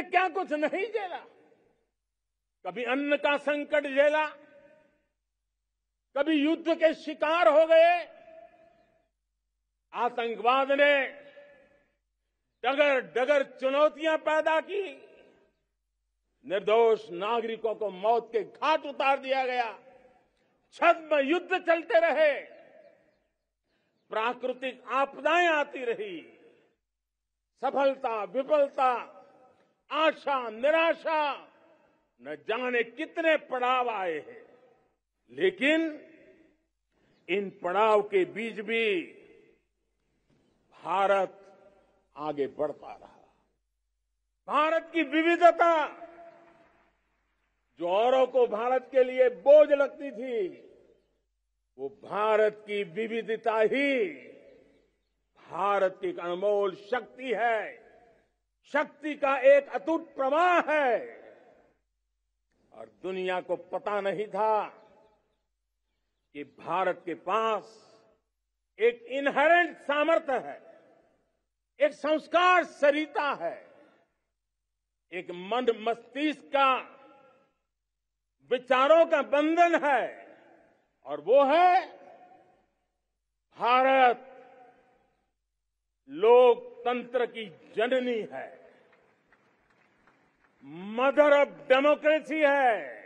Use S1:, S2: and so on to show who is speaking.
S1: ने क्या कुछ नहीं झेला कभी अन्न का संकट झेला कभी युद्ध के शिकार हो गए आतंकवाद ने डगर डगर चुनौतियां पैदा की निर्दोष नागरिकों को मौत के घाट उतार दिया गया छद्म युद्ध चलते रहे प्राकृतिक आपदाएं आती रही सफलता विफलता आशा निराशा न जाने कितने पड़ाव आए हैं लेकिन इन पड़ाव के बीच भी भारत आगे बढ़ता रहा भारत की विविधता जो औरों को भारत के लिए बोझ लगती थी वो भारत की विविधता ही भारत की अनमोल शक्ति है शक्ति का एक अतुट प्रवाह है और दुनिया को पता नहीं था कि भारत के पास एक इनहेरेंट सामर्थ्य है एक संस्कार सरिता है एक मन मस्तिष्क का विचारों का बंधन है और वो है भारत लोकतंत्र की जननी है मदर ऑफ डेमोक्रेसी है